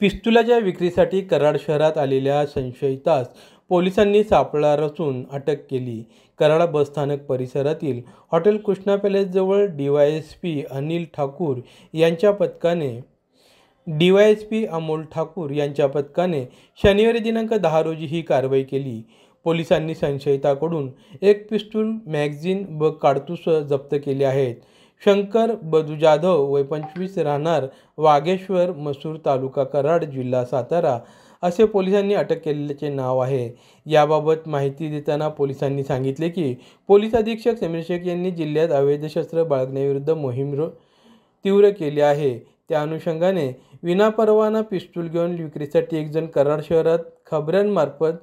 पिस्तुलाच्या विक्रीसाठी कराड शहरात आलेल्या संशयितास पोलिसांनी सापळा रचून अटक केली कराड बसस्थानक परिसरातील हॉटेल कृष्णा पॅलेसजवळ D Y S P Anil Thakur यांच्या पथकाने D Y S P Amol Thakur यांच्या पथकाने शनिवारी दिनांक दहा रोजी ही कारवाई केली पोलिसांनी संशयिताकडून एक पिस्तूल मॅगझिन व काडतूस जप्त केले आहेत शंकर बदू जाधव वय पंचवीस राहणार वाघेश्वर मसूर तालुका कराड जिल्हा सातारा असे पोलिसांनी अटक केलेल्याचे नाव आहे याबाबत माहिती देताना पोलिसांनी सांगितले की पोलीस अधीक्षक समीर शेख यांनी जिल्ह्यात अवैध शस्त्र बाळगण्याविरुद्ध मोहीम तीव्र केली आहे त्या अनुषंगाने विनापरवाना पिस्तूल घेऊन विक्रीसाठी एकजण कराड शहरात खबऱ्यांमार्फत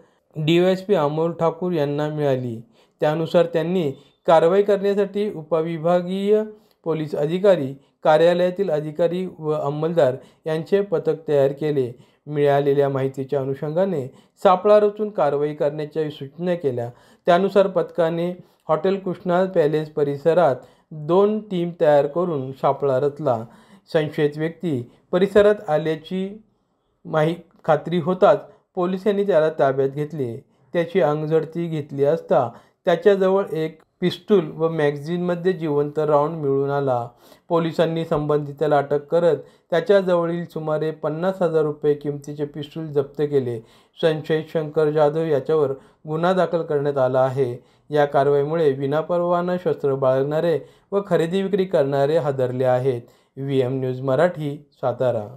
D Y S P Amol Thakur यांना मिळाली त्यानुसार त्यांनी कारवाई करण्यासाठी उपविभागीय पोलीस अधिकारी कार्यालयातील अधिकारी व अंमलदार यांचे पथक तयार केले मिळालेल्या माहितीच्या अनुषंगाने सापळा रचून कारवाई करण्याच्या सूचना केल्या त्यानुसार पथकाने हॉटेल कृष्णा पॅलेस परिसरात दोन टीम तयार करून सापळा रचला संशयित व्यक्ती परिसरात आल्याची माही खात्री होताच पोलिसांनी त्याला ताब्यात घेतले त्याची अंगझडती घेतली असता त्याच्याजवळ एक पिस्तूल व मॅगझिनमध्ये जिवंत राऊंड मिळून आला पोलिसांनी संबंधिताला अटक करत त्याच्याजवळील सुमारे पन्नास हजार रुपये किमतीचे पिस्तूल जप्त केले संशयित शंकर जाधव याच्यावर गुन्हा दाखल करण्यात आला आहे या कारवाईमुळे विनापरवाना शस्त्र बाळगणारे व खरेदी विक्री करणारे हादरले आहेत V M news Marathi Satara